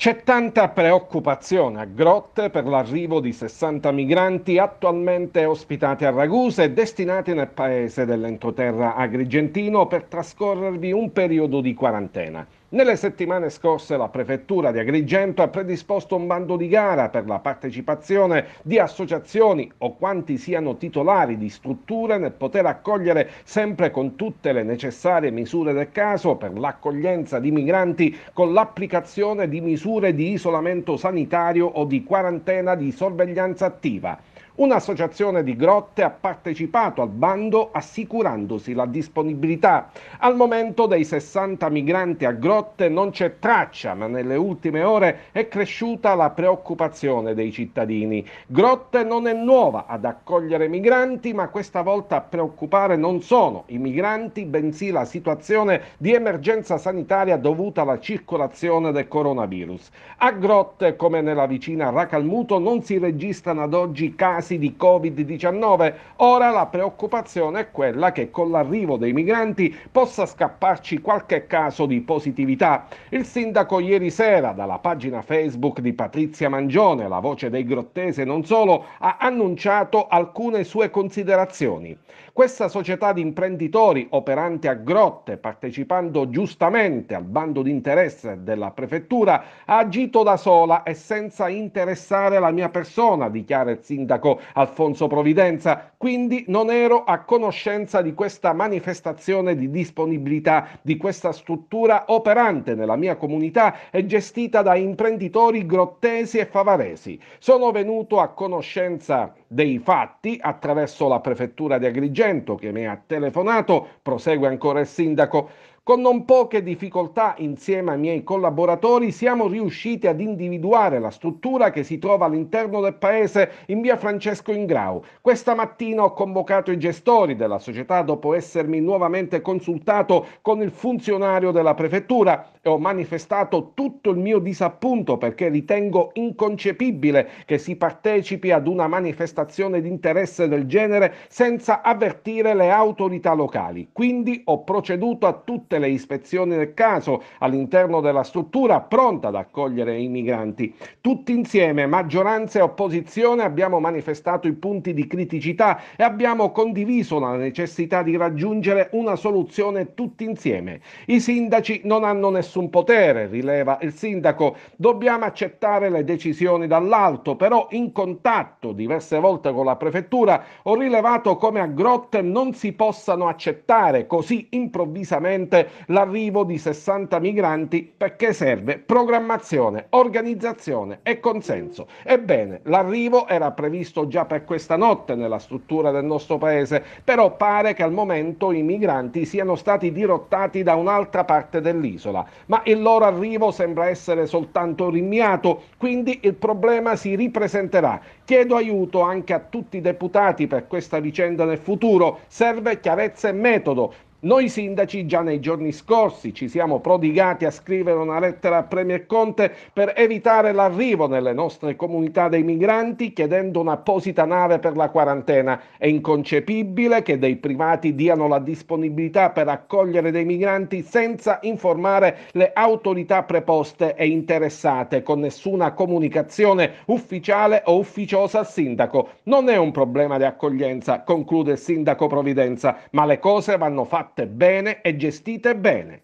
C'è tanta preoccupazione a Grotte per l'arrivo di 60 migranti attualmente ospitati a Ragusa e destinati nel paese dell'entroterra agrigentino per trascorrervi un periodo di quarantena. Nelle settimane scorse la Prefettura di Agrigento ha predisposto un bando di gara per la partecipazione di associazioni o quanti siano titolari di strutture nel poter accogliere sempre con tutte le necessarie misure del caso per l'accoglienza di migranti con l'applicazione di misure di isolamento sanitario o di quarantena di sorveglianza attiva. Un'associazione di grotte ha partecipato al bando assicurandosi la disponibilità. Al momento dei 60 migranti a grotte non c'è traccia, ma nelle ultime ore è cresciuta la preoccupazione dei cittadini. Grotte non è nuova ad accogliere migranti, ma questa volta a preoccupare non sono i migranti, bensì la situazione di emergenza sanitaria dovuta alla circolazione del coronavirus. A Grotte, come nella vicina Racalmuto, non si registrano ad oggi casi casi di Covid-19. Ora la preoccupazione è quella che con l'arrivo dei migranti possa scapparci qualche caso di positività. Il sindaco ieri sera dalla pagina Facebook di Patrizia Mangione, la voce dei grottese non solo, ha annunciato alcune sue considerazioni. Questa società di imprenditori operante a grotte, partecipando giustamente al bando di interesse della prefettura, ha agito da sola e senza interessare la mia persona, dichiara il sindaco Alfonso Providenza, quindi non ero a conoscenza di questa manifestazione di disponibilità di questa struttura operante nella mia comunità e gestita da imprenditori grottesi e favaresi. Sono venuto a conoscenza dei fatti attraverso la prefettura di Agrigento che mi ha telefonato, prosegue ancora il sindaco. Con non poche difficoltà, insieme ai miei collaboratori, siamo riusciti ad individuare la struttura che si trova all'interno del paese in via Francesco Ingrau. Questa mattina Trentino ho convocato i gestori della società dopo essermi nuovamente consultato con il funzionario della prefettura e ho manifestato tutto il mio disappunto perché ritengo inconcepibile che si partecipi ad una manifestazione di interesse del genere senza avvertire le autorità locali. Quindi ho proceduto a tutte le ispezioni del caso all'interno della struttura pronta ad accogliere i migranti. Tutti insieme, maggioranza e opposizione, abbiamo manifestato i punti di criticità e abbiamo condiviso la necessità di raggiungere una soluzione tutti insieme. I sindaci non hanno nessun potere, rileva il sindaco, dobbiamo accettare le decisioni dall'alto, però in contatto diverse volte con la prefettura ho rilevato come a Grotte non si possano accettare così improvvisamente l'arrivo di 60 migranti perché serve programmazione, organizzazione e consenso. Ebbene, l'arrivo era previsto già per questa notte nella struttura struttura del nostro paese, però pare che al momento i migranti siano stati dirottati da un'altra parte dell'isola, ma il loro arrivo sembra essere soltanto rinviato, quindi il problema si ripresenterà. Chiedo aiuto anche a tutti i deputati per questa vicenda nel futuro, serve chiarezza e metodo. Noi sindaci già nei giorni scorsi ci siamo prodigati a scrivere una lettera a Premier Conte per evitare l'arrivo nelle nostre comunità dei migranti chiedendo un'apposita nave per la quarantena. È inconcepibile che dei privati diano la disponibilità per accogliere dei migranti senza informare le autorità preposte e interessate con nessuna comunicazione ufficiale o ufficiosa al sindaco. Non è un problema di accoglienza, conclude il sindaco Providenza, ma le cose vanno fatte fatte bene e gestite bene.